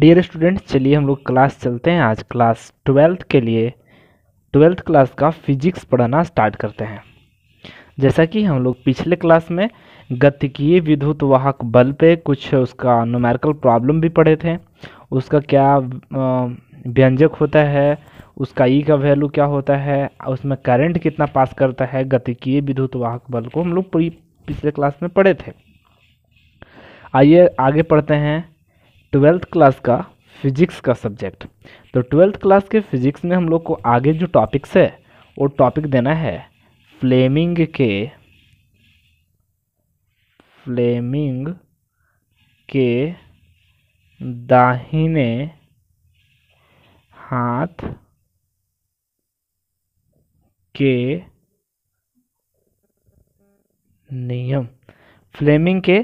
dear students चलिए हम लोग क्लास चलते हैं आज क्लास ट्वेल्थ के लिए ट्वेल्थ क्लास का फिजिक्स पढ़ाना स्टार्ट करते हैं जैसा कि हम लोग पिछले क्लास में गतिकीय विद्युत वाहक बल पे कुछ उसका नोमेरिकल प्रॉब्लम भी पढ़े थे उसका क्या व्यंजक होता है उसका ई e का वैल्यू क्या होता है उसमें करंट कितना पास करता है गतिकीय विद्युत वाहक बल को हम लोग पूरी पिछले क्लास में पढ़े थे आइए आगे पढ़ते हैं ट्वेल्थ क्लास का फिजिक्स का सब्जेक्ट तो ट्वेल्थ क्लास के फिजिक्स में हम लोग को आगे जो टॉपिक्स है वो टॉपिक देना है फ्लेमिंग के फ्लेमिंग के दाहिने हाथ के नियम फ्लेमिंग के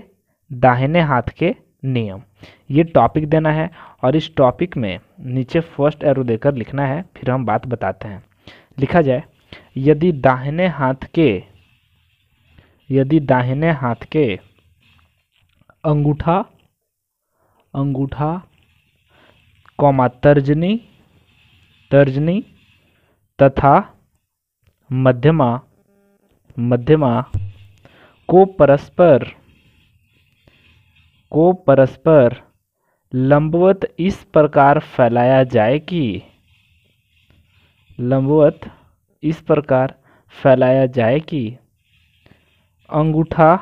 दाहिने हाथ के नियम ये टॉपिक देना है और इस टॉपिक में नीचे फर्स्ट एरो देकर लिखना है फिर हम बात बताते हैं लिखा जाए यदि दाहिने हाथ के यदि दाहिने हाथ के अंगूठा अंगूठा कौमा तर्जनी तर्जनी तथा मध्यमा मध्यमा को परस्पर को परस्पर लंबवत इस प्रकार फैलाया जाए कि लंबवत इस प्रकार फैलाया जाए कि अंगूठा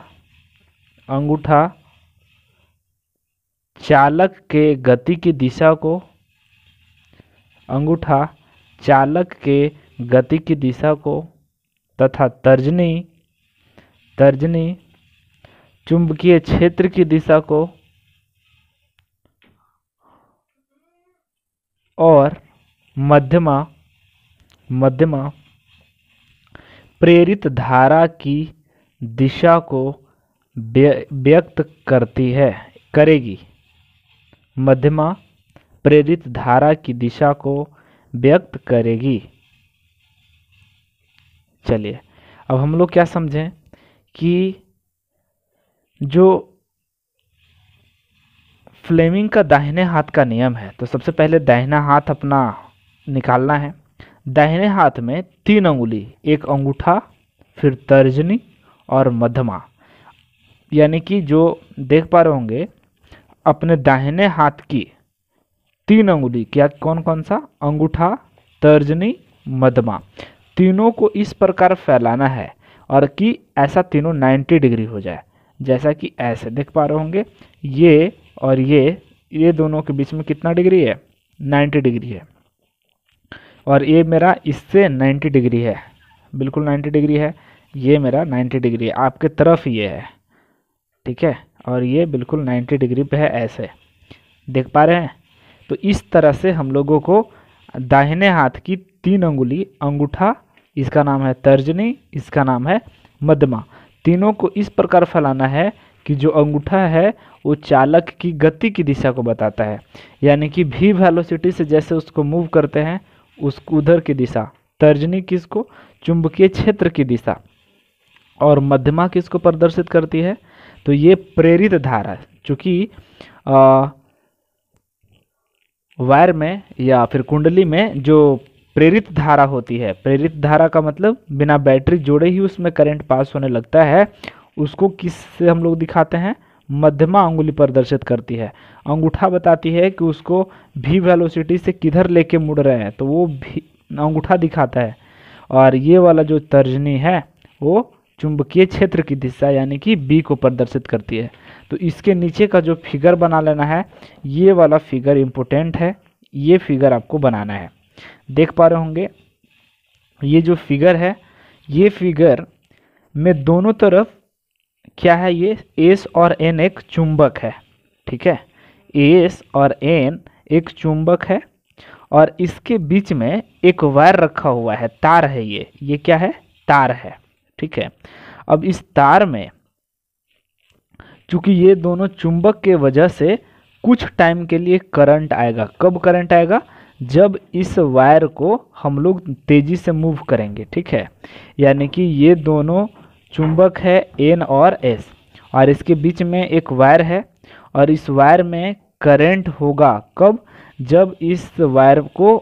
अंगूठा चालक के गति की दिशा को अंगूठा चालक के गति की दिशा को तथा तर्जनी तर्जनी चुंबकीय क्षेत्र की दिशा को और मध्यमा मध्यमा प्रेरित धारा की दिशा को व्यक्त करती है करेगी मध्यमा प्रेरित धारा की दिशा को व्यक्त करेगी चलिए अब हम लोग क्या समझें कि जो फ्लेमिंग का दाहिने हाथ का नियम है तो सबसे पहले दाहिना हाथ अपना निकालना है दाहिने हाथ में तीन अंगुली एक अंगूठा फिर तर्जनी और मध्यमा यानी कि जो देख पा रहे होंगे अपने दाहिने हाथ की तीन अंगुली क्या कौन कौन सा अंगूठा तर्जनी मध्यमा तीनों को इस प्रकार फैलाना है और कि ऐसा तीनों 90 डिग्री हो जाए जैसा कि ऐसे देख पा रहे होंगे ये और ये ये दोनों के बीच में कितना डिग्री है 90 डिग्री है और ये मेरा इससे 90 डिग्री है बिल्कुल 90 डिग्री है ये मेरा 90 डिग्री है आपके तरफ ये है ठीक है और ये बिल्कुल 90 डिग्री पे है ऐसे देख पा रहे हैं तो इस तरह से हम लोगों को दाहिने हाथ की तीन अंगुली अंगूठा इसका नाम है तर्जनी इसका नाम है मध्यमा तीनों को इस प्रकार फैलाना है कि जो अंगूठा है वो चालक की गति की दिशा को बताता है यानी कि भी वेलोसिटी से जैसे उसको मूव करते हैं उसको उधर की दिशा तर्जनी किसको चुंबकीय क्षेत्र की दिशा और मध्यमा किसको प्रदर्शित करती है तो ये प्रेरित धारा चूँकि वायर में या फिर कुंडली में जो प्रेरित धारा होती है प्रेरित धारा का मतलब बिना बैटरी जोड़े ही उसमें करंट पास होने लगता है उसको किस से हम लोग दिखाते हैं मध्यमा अंगुली प्रदर्शित करती है अंगूठा बताती है कि उसको भी वेलोसिटी से किधर लेके मुड़ रहे हैं तो वो भी अंगूठा दिखाता है और ये वाला जो तर्जनी है वो चुंबकीय क्षेत्र की दिशा यानी कि बी को प्रदर्शित करती है तो इसके नीचे का जो फिगर बना लेना है ये वाला फिगर इम्पोर्टेंट है ये फिगर आपको बनाना है देख पा रहे होंगे ये जो फिगर है ये फिगर में दोनों तरफ क्या है ये एस और एन एक चुंबक है ठीक है एस और एन एक चुंबक है और इसके बीच में एक वायर रखा हुआ है तार है ये ये क्या है तार है ठीक है अब इस तार में चूंकि ये दोनों चुंबक के वजह से कुछ टाइम के लिए करंट आएगा कब करंट आएगा जब इस वायर को हम लोग तेज़ी से मूव करेंगे ठीक है यानी कि ये दोनों चुंबक है एन और एस और इसके बीच में एक वायर है और इस वायर में करंट होगा कब जब इस वायर को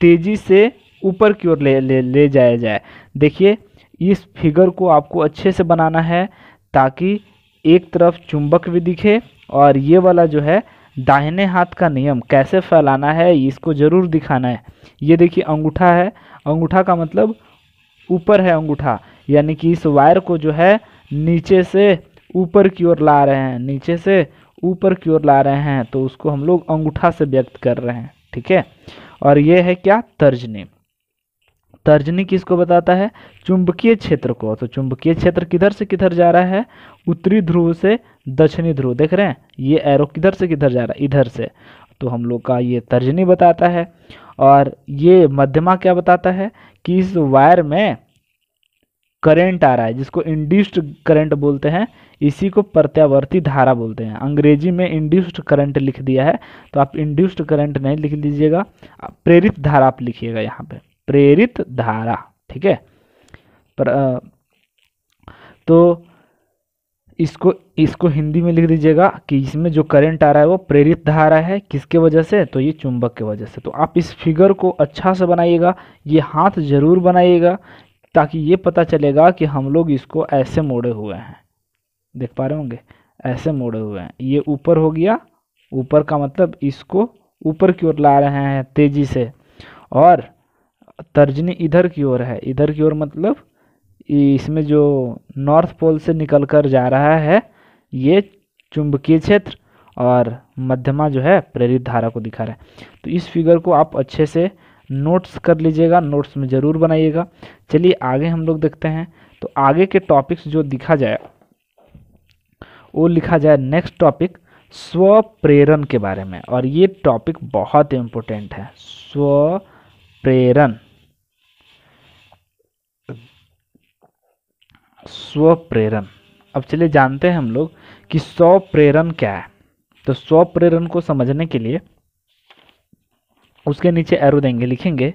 तेज़ी से ऊपर की ओर ले ले, ले जाया जाए देखिए इस फिगर को आपको अच्छे से बनाना है ताकि एक तरफ चुंबक भी दिखे और ये वाला जो है दाहिने हाथ का नियम कैसे फैलाना है इसको ज़रूर दिखाना है ये देखिए अंगूठा है अंगूठा का मतलब ऊपर है अंगूठा यानी कि इस वायर को जो है नीचे से ऊपर की ओर ला रहे हैं नीचे से ऊपर की ओर ला रहे हैं तो उसको हम लोग अंगूठा से व्यक्त कर रहे हैं ठीक है और ये है क्या तर्जनी तर्जनी किसको बताता है चुंबकीय क्षेत्र को तो चुंबकीय क्षेत्र किधर से किधर जा रहा है उत्तरी ध्रुव से दक्षिणी ध्रुव देख रहे हैं ये एरो किधर से किधर जा रहा है इधर से तो हम लोग का ये तर्जनी बताता है और ये मध्यमा क्या बताता है कि इस वायर में करंट आ रहा है जिसको इंड्यूस्ड करंट बोलते हैं इसी को प्रत्यावर्ती धारा बोलते हैं अंग्रेजी में इंड्यूस्ड करंट लिख दिया है तो आप इंड्यूस्ड करंट नहीं लिख लीजिएगा प्रेरित धारा आप लिखिएगा यहाँ पे प्रेरित धारा ठीक है पर आ, तो इसको इसको हिंदी में लिख दीजिएगा कि इसमें जो करंट आ रहा है वो प्रेरित धारा है किसके वजह से तो ये चुंबक के वजह से तो आप इस फिगर को अच्छा से बनाइएगा ये हाथ ज़रूर बनाइएगा ताकि ये पता चलेगा कि हम लोग इसको ऐसे मोड़े हुए हैं देख पा रहे होंगे ऐसे मोड़े हुए हैं ये ऊपर हो गया ऊपर का मतलब इसको ऊपर की ओर ला रहे हैं तेज़ी से और तर्जनी इधर की ओर है इधर की ओर मतलब इसमें जो नॉर्थ पोल से निकल कर जा रहा है ये चुंबकीय क्षेत्र और मध्यमा जो है प्रेरित धारा को दिखा रहा है तो इस फिगर को आप अच्छे से नोट्स कर लीजिएगा नोट्स में ज़रूर बनाइएगा चलिए आगे हम लोग देखते हैं तो आगे के टॉपिक्स जो दिखा जाए वो लिखा जाए नेक्स्ट टॉपिक स्व प्रेरण के बारे में और ये टॉपिक बहुत इम्पोर्टेंट है स्व प्रेरण स्व प्रेरण अब चलिए जानते हैं हम लोग कि स्व प्रेरण क्या है तो स्व प्रेरण को समझने के लिए उसके नीचे एरो देंगे लिखेंगे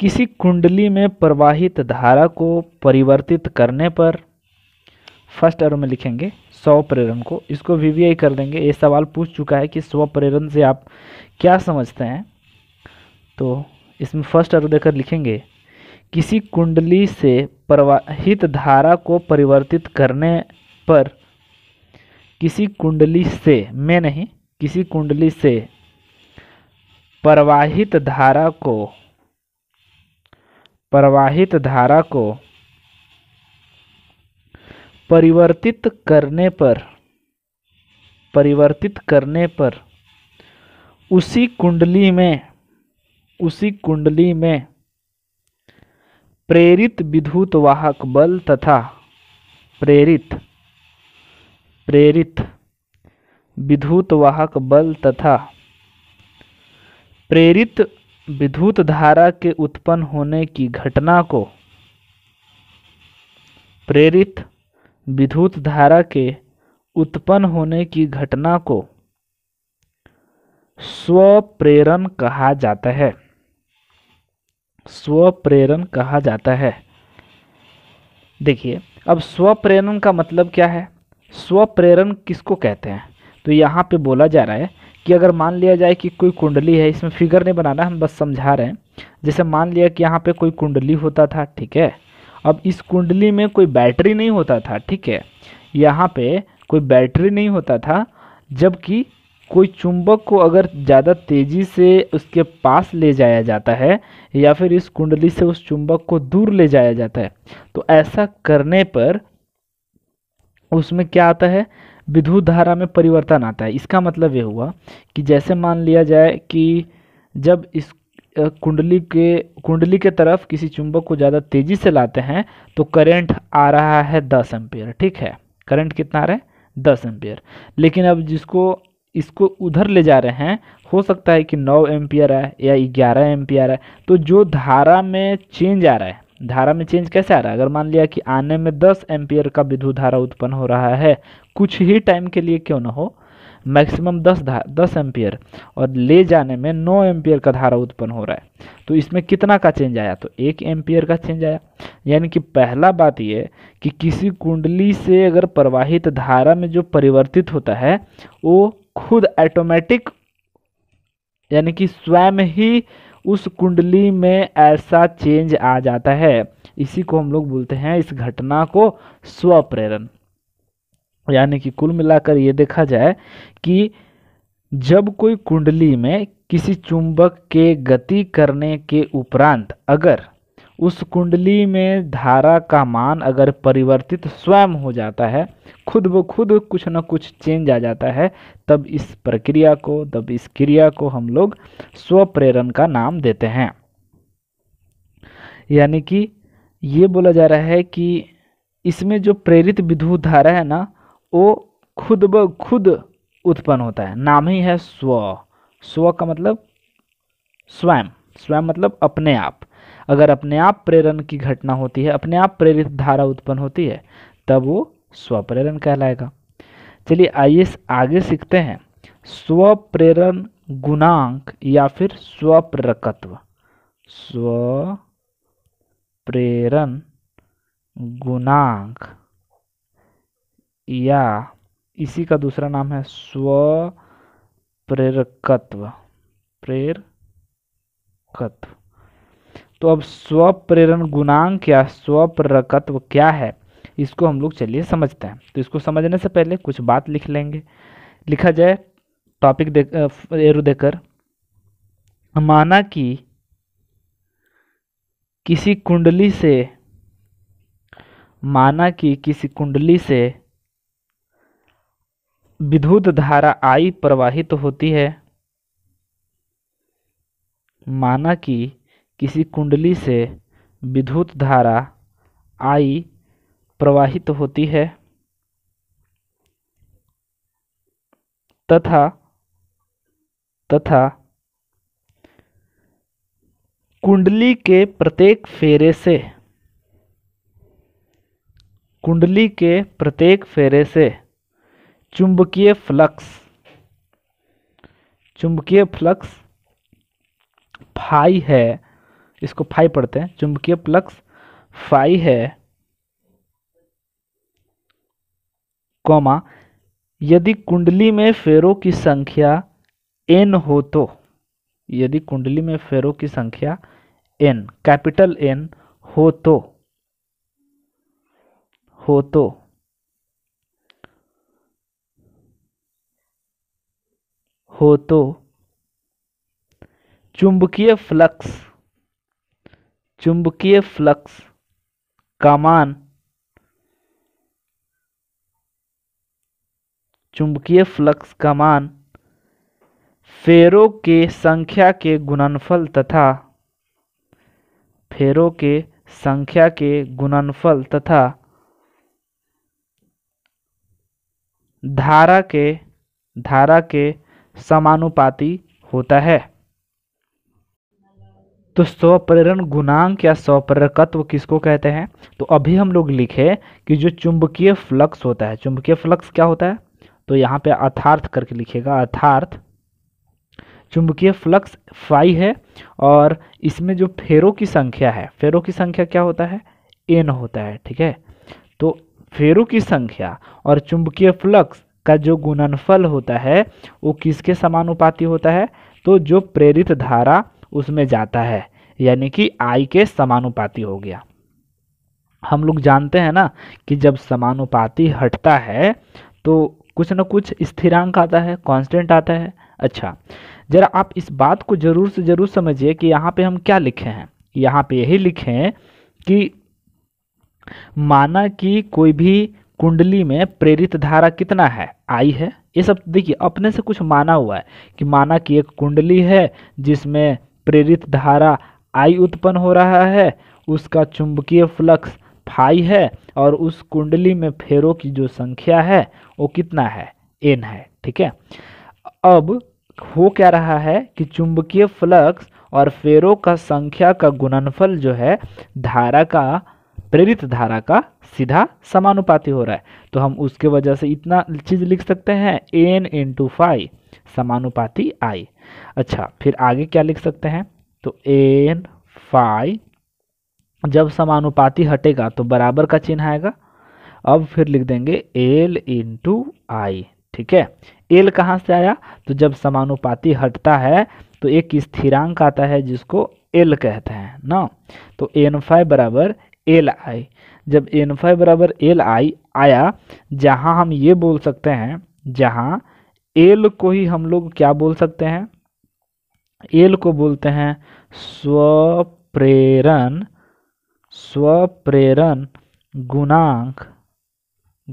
किसी कुंडली में प्रवाहित धारा को परिवर्तित करने पर फर्स्ट एरो में लिखेंगे स्व प्रेरण को इसको आई कर देंगे ये सवाल पूछ चुका है कि स्व प्रेरण से आप क्या समझते हैं तो इसमें फर्स्ट एरो देकर लिखेंगे किसी कुंडली से प्रवाहित धारा को परिवर्तित करने पर किसी कुंडली से मैं नहीं किसी कुंडली से प्रवाहित धारा को प्रवाहित धारा को परिवर्तित करने पर परिवर्तित करने पर उसी कुंडली में उसी कुंडली में प्रेरित विद्युत वाहक बल तथा प्रेरित प्रेरित विद्युत वाहक बल तथा प्रेरित विद्युत धारा के उत्पन्न होने की घटना को प्रेरित विद्युत धारा के उत्पन्न होने की घटना को स्वप्रेरण कहा जाता है स्वप्रेरण कहा जाता है देखिए अब स्वप्रेरण का मतलब क्या है स्वप्रेरण किसको कहते हैं तो यहाँ पे बोला जा रहा है कि अगर मान लिया जाए कि कोई कुंडली है इसमें फिगर नहीं बनाना हम बस समझा रहे हैं जैसे मान लिया कि यहाँ पे कोई कुंडली होता था ठीक है अब इस कुंडली में कोई बैटरी नहीं होता था ठीक है यहाँ पे कोई बैटरी नहीं होता था जबकि कोई चुंबक को अगर ज़्यादा तेज़ी से उसके पास ले जाया जाता है या फिर इस कुंडली से उस चुंबक को दूर ले जाया जाता है तो ऐसा करने पर उसमें क्या आता है विद्युत धारा में परिवर्तन आता है इसका मतलब ये हुआ कि जैसे मान लिया जाए कि जब इस कुंडली के कुंडली के तरफ किसी चुंबक को ज़्यादा तेज़ी से लाते हैं तो करंट आ रहा है दस एम्पियर ठीक है करंट कितना आ रहा है दस एम्पियर लेकिन अब जिसको इसको उधर ले जा रहे हैं हो सकता है कि नौ एम्पियर है या ग्यारह एम्पियर है तो जो धारा में चेंज आ रहा है धारा में चेंज कैसे आ रहा है अगर मान लिया कि आने में दस एम्पियर का विद्युत धारा उत्पन्न हो रहा है कुछ ही टाइम के लिए क्यों ना हो मैक्सिमम दस धा दस एम्पियर और ले जाने में नौ एम्पियर का धारा उत्पन्न हो रहा है तो इसमें कितना का चेंज आया तो एक एम्पियर का चेंज आया यानी कि पहला बात ये कि किसी कुंडली से अगर प्रवाहित धारा में जो परिवर्तित होता है वो खुद ऐटोमेटिक यानी कि स्वयं ही उस कुंडली में ऐसा चेंज आ जाता है इसी को हम लोग बोलते हैं इस घटना को स्वप्रेरण यानी कि कुल मिलाकर ये देखा जाए कि जब कोई कुंडली में किसी चुंबक के गति करने के उपरांत अगर उस कुंडली में धारा का मान अगर परिवर्तित स्वयं हो जाता है खुद ब खुद कुछ ना कुछ चेंज आ जाता है तब इस प्रक्रिया को तब इस क्रिया को हम लोग स्वप्रेरण का नाम देते हैं यानी कि ये बोला जा रहा है कि इसमें जो प्रेरित विद्युत धारा है ना वो खुद ब खुद उत्पन्न होता है नाम ही है स्व स्व का मतलब स्वयं स्वयं मतलब अपने आप अगर अपने आप प्रेरण की घटना होती है अपने आप प्रेरित धारा उत्पन्न होती है तब वो स्वप्रेरण कहलाएगा चलिए आइए आगे सीखते हैं स्वप्रेरण गुणांक या फिर स्वप्रकत्व स्व प्रेरण गुणांक या इसी का दूसरा नाम है स्व प्रेरकत्व प्रेरकत्व तो अब स्वप्रेरण गुणांक या स्वप्रकत्व क्या है इसको हम लोग चलिए समझते हैं तो इसको समझने से पहले कुछ बात लिख लेंगे लिखा जाए टॉपिक दे एरो देकर माना कि किसी कुंडली से माना कि किसी कुंडली से विद्युत धारा आई प्रवाहित तो होती है माना कि किसी कुंडली से विद्युत धारा आई प्रवाहित होती है तथा तथा कुंडली के प्रत्येक फेरे से कुंडली के प्रत्येक फेरे से चुंबकीय फ्लक्स चुंबकीय फ्लक्स फाई है इसको फाई पढ़ते हैं चुंबकीय प्लक्स फाई है कॉमा यदि कुंडली में फेरों की संख्या एन हो तो यदि कुंडली में फेरों की संख्या एन कैपिटल एन हो तो हो तो हो तो चुंबकीय फ्लक्स चुंबकीय फ्लक्स का मान चुंबकीय फ्लक्स का मान फेरों के संख्या के गुणनफल तथा फेरों के संख्या के गुणनफल तथा धारा के धारा के समानुपाती होता है तो स्वप्रेरण गुणांक या स्वप्रेरकत्व किसको कहते हैं तो अभी हम लोग लिखे कि जो चुंबकीय फ्लक्स होता है चुंबकीय फ्लक्स क्या होता है तो यहाँ पे अर्थार्थ करके लिखेगा अर्थार्थ चुंबकीय फ्लक्स फाई है और इसमें जो फेरों की संख्या है फेरों की संख्या क्या होता है एन होता है ठीक है तो फेरों की संख्या और चुंबकीय फ्लक्स का जो गुणनफल होता है वो किसके समानुपाती होता है तो जो प्रेरित धारा उसमें जाता है यानी कि आई के समानुपाती हो गया हम लोग जानते हैं ना कि जब समानुपाती हटता है तो कुछ ना कुछ स्थिरांक आता है कांस्टेंट आता है अच्छा जरा आप इस बात को ज़रूर से ज़रूर समझिए कि यहाँ पे हम क्या लिखे हैं यहाँ पे यही लिखे हैं कि माना कि कोई भी कुंडली में प्रेरित धारा कितना है आई है ये सब देखिए अपने से कुछ माना हुआ है कि माना कि एक कुंडली है जिसमें प्रेरित धारा आई उत्पन्न हो रहा है उसका चुंबकीय फ्लक्स फाई है और उस कुंडली में फेरों की जो संख्या है वो कितना है एन है ठीक है अब हो क्या रहा है कि चुंबकीय फ्लक्स और फेरों का संख्या का गुणनफल जो है धारा का प्रेरित धारा का सीधा समानुपाती हो रहा है तो हम उसके वजह से इतना चीज़ लिख सकते हैं एन इंटू फाइव समानुपाती आई अच्छा फिर आगे क्या लिख सकते हैं तो एन फाई जब समानुपाती हटेगा तो बराबर का चिन्ह आएगा अब फिर लिख देंगे एल इंटू आई ठीक है एल कहाँ से आया तो जब समानुपाती हटता है तो एक स्थिरांक आता है जिसको एल कहते हैं ना तो एन फाइव बराबर एल आई जब एन फाइव बराबर एल आई आया जहाँ हम ये बोल सकते हैं जहाँ एल को ही हम लोग क्या बोल सकते हैं एल को बोलते हैं स्वप्रेरण स्वप्रेरण गुणांक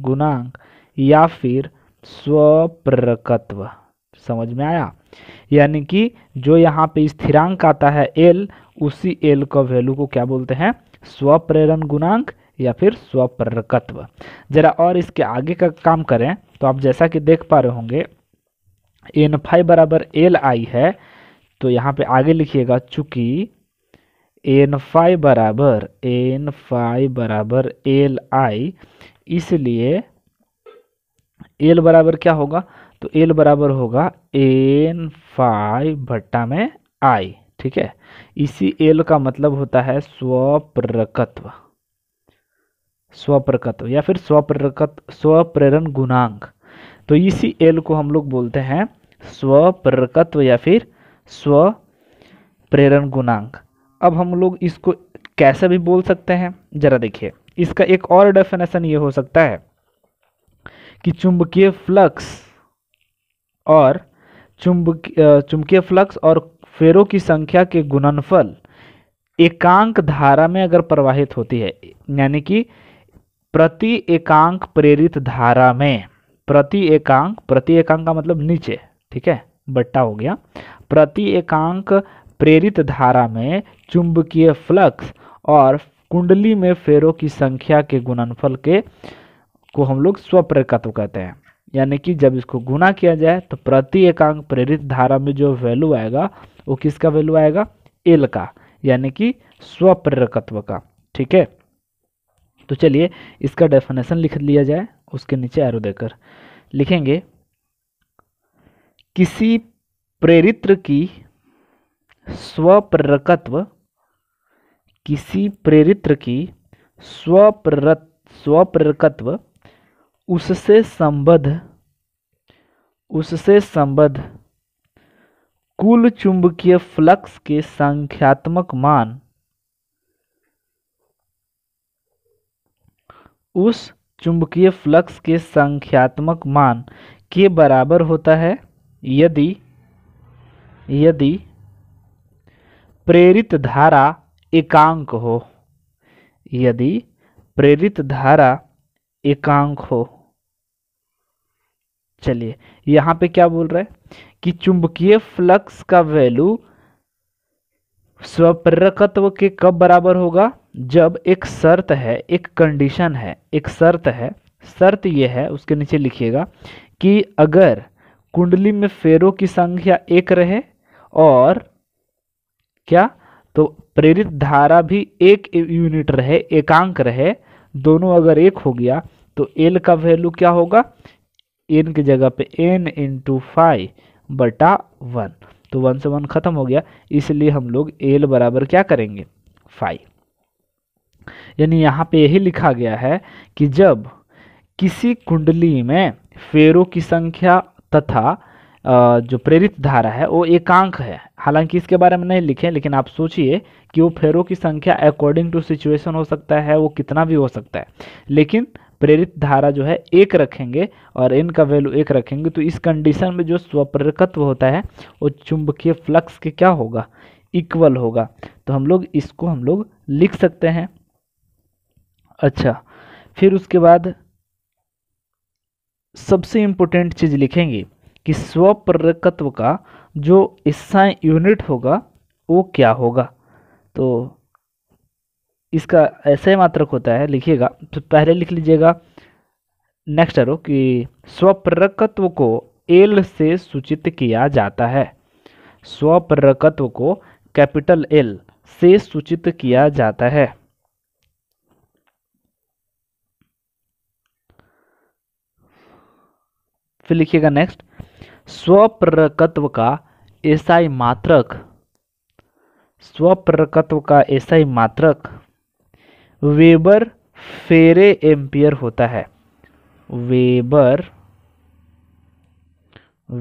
गुणांक या फिर स्वप्रकत्व समझ में आया यानी कि जो यहाँ पे स्थिरांक आता है एल उसी एल का वैल्यू को क्या बोलते हैं स्वप्रेरण गुणांक या फिर स्वप्रकत्व जरा और इसके आगे का काम करें तो आप जैसा कि देख पा रहे होंगे एन फाइव बराबर एल आई है तो यहाँ पे आगे लिखिएगा चूंकि एन फाइव बराबर एन फाइव बराबर एल आई इसलिए एल बराबर क्या होगा तो एल बराबर होगा एन फाइव भट्टा में आई ठीक है इसी एल का मतलब होता है स्वप्रकत्व स्वप्रकत्व या फिर स्वप्रकत स्वप्रेरण गुणांक तो इसी एल को हम लोग बोलते हैं स्वप्रकत्व या फिर स्व प्रेरण गुणांक अब हम लोग इसको कैसे भी बोल सकते हैं जरा देखिए इसका एक और डेफिनेशन ये हो सकता है कि चुंबकीय फ्लक्स और चुंबकीय चुंबकीय फ्लक्स और फेरों की संख्या के गुणनफल एकांक धारा में अगर प्रवाहित होती है यानी कि प्रति एकांक प्रेरित धारा में प्रति एकांक प्रति एकांक का मतलब नीचे ठीक है बट्टा हो गया प्रति एकांक प्रेरित धारा में चुंबकीय फ्लक्स और कुंडली में फेरों की संख्या के गुणनफल के को हम लोग स्वप्रकत्व कहते हैं यानी कि जब इसको गुना किया जाए तो प्रति एकांक प्रेरित धारा में जो वैल्यू आएगा वो किसका वैल्यू आएगा एल का यानी कि स्वप्रेरकत्व का ठीक है तो चलिए इसका डेफिनेशन लिख लिया जाए उसके नीचे एरो देकर लिखेंगे किसी प्रेरित्र की स्वप्रकत्व किसी प्रेरित्र की स्वप्र स्वप्रकत्व उससे संबद्ध उससे संबद्ध कुल चुंबकीय फ्लक्स के संख्यात्मक मान उस चुंबकीय फ्लक्स के संख्यात्मक मान के बराबर होता है यदि यदि प्रेरित धारा एकांक हो यदि प्रेरित धारा एकांक हो चलिए यहां पे क्या बोल रहा है कि चुंबकीय फ्लक्स का वैल्यू स्वप्रकत्व के कब बराबर होगा जब एक शर्त है एक कंडीशन है एक शर्त है शर्त यह है उसके नीचे लिखिएगा कि अगर कुंडली में फेरों की संख्या एक रहे और क्या तो प्रेरित धारा भी एक यूनिट रहे एकांक रहे दोनों अगर एक हो गया तो एल का वैल्यू क्या होगा एन की जगह पे एन इंटू फाइव बटा वन तो वन से वन खत्म हो गया इसलिए हम लोग एल बराबर क्या करेंगे फाइव यानी यहाँ पे यही लिखा गया है कि जब किसी कुंडली में फेरों की संख्या तथा जो प्रेरित धारा है वो एकांक है हालांकि इसके बारे में नहीं लिखे लेकिन आप सोचिए कि वो फेरों की संख्या अकॉर्डिंग टू सिचुएशन हो सकता है वो कितना भी हो सकता है लेकिन प्रेरित धारा जो है एक रखेंगे और एन का वैल्यू एक रखेंगे तो इस कंडीशन में जो स्वप्रेरकत्व होता है वो चुंबकीय फ्लक्स के क्या होगा इक्वल होगा तो हम लोग इसको हम लोग लिख सकते हैं अच्छा फिर उसके बाद सबसे इम्पोर्टेंट चीज़ लिखेंगे कि स्वप्रकत्व का जो इस्साई यूनिट होगा वो क्या होगा तो इसका ऐसे मात्रक होता है लिखिएगा तो पहले लिख लीजिएगा नेक्स्ट एरो कि स्वप्रकत्व को एल से सूचित किया जाता है स्वप्रकत्व को कैपिटल एल से सूचित किया जाता है फिर लिखिएगा नेक्स्ट स्वप्रकत्व का एसआई मात्रक स्वप्रकत्व का ऐसाई मात्रक वेबर फेरे एम्पियर होता है वेबर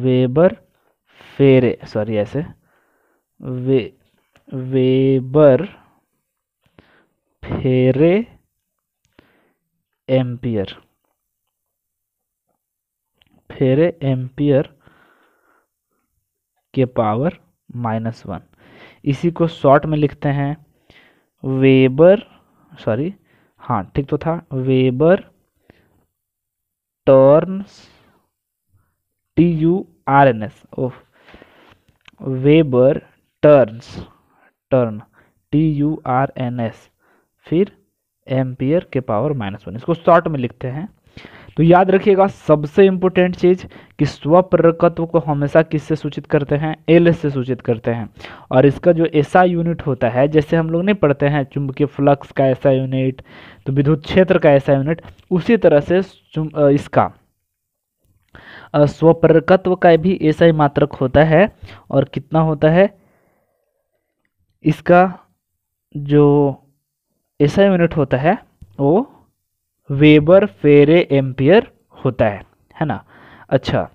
वेबर फेरे सॉरी ऐसे वे वेबर फेरे एम्पियर फेरे एम्पियर के पावर माइनस वन इसी को शॉर्ट में लिखते हैं वेबर सॉरी हाँ ठीक तो था weber turns T U R N S oh weber turns turn T U R N S फिर एम्पियर के पावर माइनस वन इसको शॉर्ट में लिखते हैं तो याद रखिएगा सबसे इम्पोर्टेंट चीज़ कि स्वप्रकत्व को हमेशा किससे सूचित करते हैं एल से सूचित करते हैं और इसका जो ऐसा यूनिट होता है जैसे हम लोग नहीं पढ़ते हैं चुंबकीय फ्लक्स का ऐसा यूनिट तो विद्युत क्षेत्र का ऐसा यूनिट उसी तरह से इसका स्वप्रकत्व का भी ऐसा ही मात्रक होता है और कितना होता है इसका जो ऐसा यूनिट होता है वो वेबर फेरे एम्पियर होता है है ना अच्छा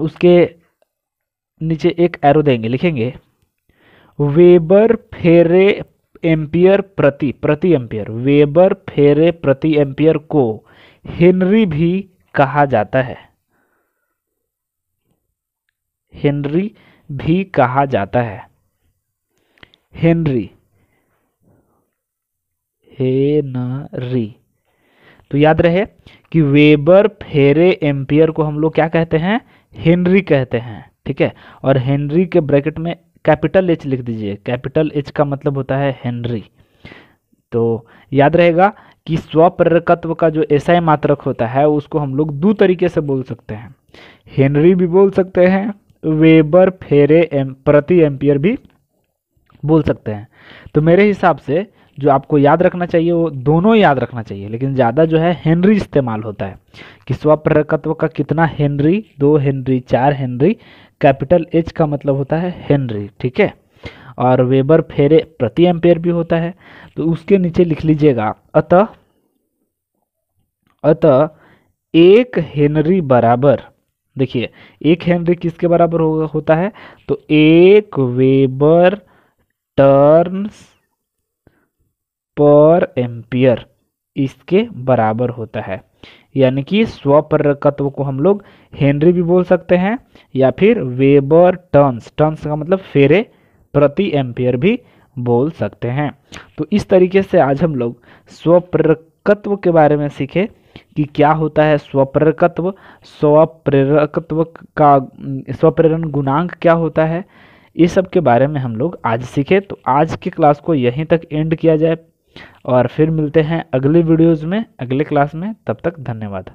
उसके नीचे एक एरो देंगे लिखेंगे वेबर फेरे एम्पियर प्रति प्रति एम्पियर वेबर फेरे प्रति एम्पियर को हेनरी भी कहा जाता है हेनरी भी कहा जाता है हेनरी हेनरी तो याद रहे कि वेबर फेरे एम्पियर को हम लोग क्या कहते हैं हेनरी कहते हैं ठीक है और हेनरी के ब्रैकेट में कैपिटल एच लिख दीजिए कैपिटल एच का मतलब होता है हेनरी तो याद रहेगा कि स्वप्रकत्व का जो एसआई मात्रक होता है उसको हम लोग दो तरीके से बोल सकते हैं हेनरी भी बोल सकते हैं वेबर फेरे एम, प्रति एम्पियर भी बोल सकते हैं तो मेरे हिसाब से जो आपको याद रखना चाहिए वो दोनों याद रखना चाहिए लेकिन ज़्यादा जो है हेनरी इस्तेमाल होता है कि स्वप्रकत्व का कितना हेनरी दो हेनरी चार हेनरी कैपिटल एच का मतलब होता है हेनरी ठीक है और वेबर फेरे प्रति एम्पेयर भी होता है तो उसके नीचे लिख लीजिएगा अत अत एक हेनरी बराबर देखिए एक हेनरी किसके बराबर हो, होता है तो एक वेबर टर्न्स पर एम्पियर इसके बराबर होता है यानी कि स्वप्रकत्व को हम लोग हेनरी भी बोल सकते हैं या फिर वेबर टर्न्स टर्न्स का मतलब फेरे प्रति एम्पियर भी बोल सकते हैं तो इस तरीके से आज हम लोग स्वप्रकत्व के बारे में सीखे कि क्या होता है स्वप्रकत्व स्वप्रेरकत्व का स्वप्रेरण गुणांक क्या होता है ये सब के बारे में हम लोग आज सीखे तो आज की क्लास को यहीं तक एंड किया जाए और फिर मिलते हैं अगले वीडियोज़ में अगले क्लास में तब तक धन्यवाद